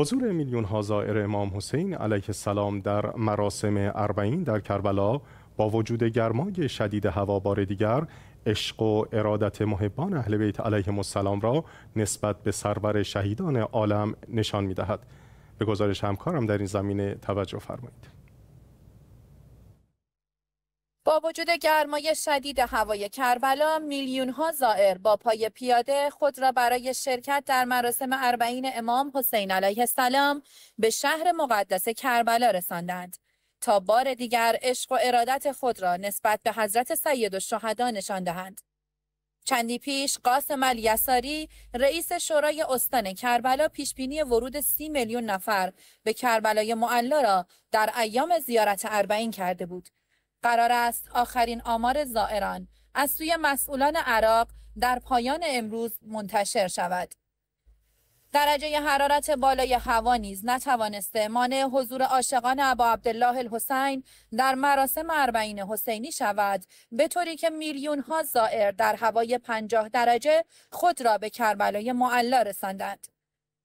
حضور میلیون ها زائر امام حسین علیه السلام در مراسم اربعین در کربلا با وجود گرمای شدید هوا بار دیگر عشق و ارادت محبان اهل بیت علیهم السلام را نسبت به سرور شهیدان عالم نشان می‌دهد به گزارش همکارم در این زمینه توجه فرمایید با وجود گرمای شدید هوای کربلا میلیون ها زائر با پای پیاده خود را برای شرکت در مراسم اربعین امام حسین علیه السلام به شهر مقدس کربلا رساندند تا بار دیگر عشق و ارادت خود را نسبت به حضرت سید و نشان دهند چندی پیش قاسم الیساری رئیس شورای استان کربلا پیشبینی ورود سی میلیون نفر به کربلای معلا را در ایام زیارت اربعین کرده بود قرار است آخرین آمار زائران از سوی مسئولان عراق در پایان امروز منتشر شود. درجه حرارت بالای هوا نیز نتوانسته مانع حضور عاشقان ابا عبدالله الحسین در مراسم اربعین حسینی شود به طوری که میلیون ها زائر در هوای پنجاه درجه خود را به کربلای معلا رساندند.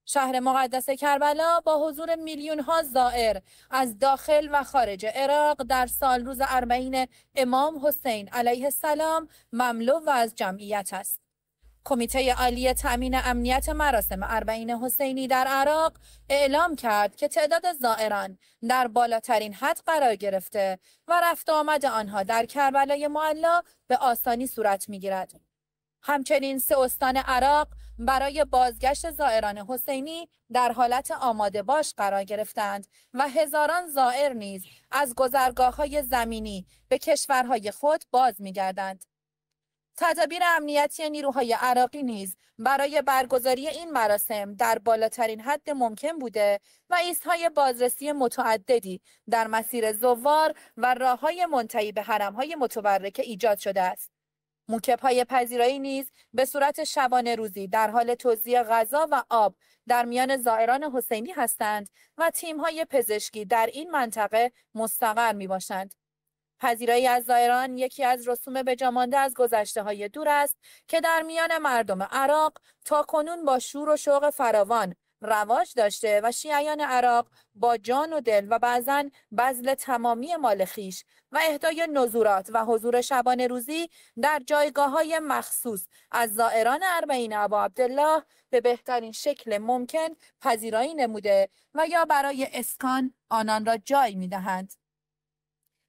شهر مقدس کربلا با حضور میلیون ها زائر از داخل و خارج عراق در سال روز اربعین امام حسین علیه السلام مملو و از جمعیت است. کمیته عالی تامین امنیت مراسم اربعین حسینی در عراق اعلام کرد که تعداد زائران در بالاترین حد قرار گرفته و رفت آمد آنها در کربلای معلا به آسانی صورت گیرد همچنین سه استان عراق برای بازگشت زائران حسینی در حالت آماده باش قرار گرفتند و هزاران زائر نیز از گذرگاه های زمینی به کشورهای خود باز می گردند. تدابیر امنیتی نیروهای عراقی نیز برای برگزاری این مراسم در بالاترین حد ممکن بوده و ایستهای بازرسی متعددی در مسیر زوار و راههای منتهی به حرمهای متبرکه ایجاد شده است. موکب های پذیرایی نیز به صورت شبانه روزی در حال توزیع غذا و آب در میان زائران حسینی هستند و تیم های پزشکی در این منطقه مستقر می باشند. پذیرایی از زائران یکی از رسوم جامانده از گذشته های دور است که در میان مردم عراق تا کنون با شور و شوق فراوان رواج داشته و شیعیان عراق با جان و دل و بعضا بذل تمامی مال خیش و اهدای نزورات و حضور شبان روزی در جایگاه های مخصوص از زائران عربین عبا عبدالله به بهترین شکل ممکن پذیرایی نموده و یا برای اسکان آنان را جای میدهند.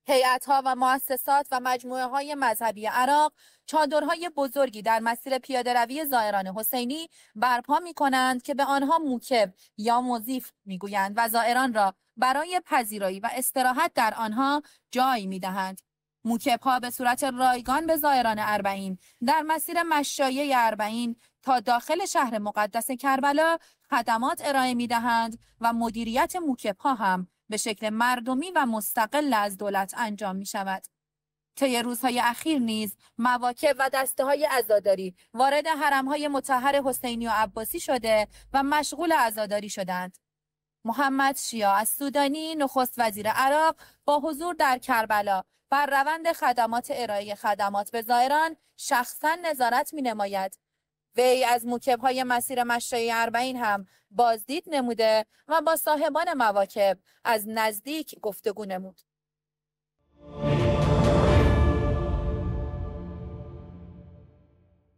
هیئت‌ها و مؤسسات و مجموعه های مذهبی عراق چادرهای بزرگی در مسیر روی زائران حسینی برپا می کنند که به آنها موکب یا می گویند و زائران را برای پذیرایی و استراحت در آنها جای می دهند. موکب ها به صورت رایگان به زائران اربعین در مسیر مشایه اربعین تا داخل شهر مقدس کربلا خدمات ارائه می دهند و مدیریت موکب ها هم به شکل مردمی و مستقل از دولت انجام می شود. طی روزهای اخیر نیز مواکب و دسته های عزاداری وارد حرم های متحر حسینی و عباسی شده و مشغول عزاداری شدند. محمد شیا از سودانی نخست وزیر عراق با حضور در کربلا بر روند خدمات ارائه خدمات به زائران شخصا نظارت می نماید وی از های مسیر مشای اربعین هم بازدید نموده و با صاحبان مواکب از نزدیک گفتگو نمود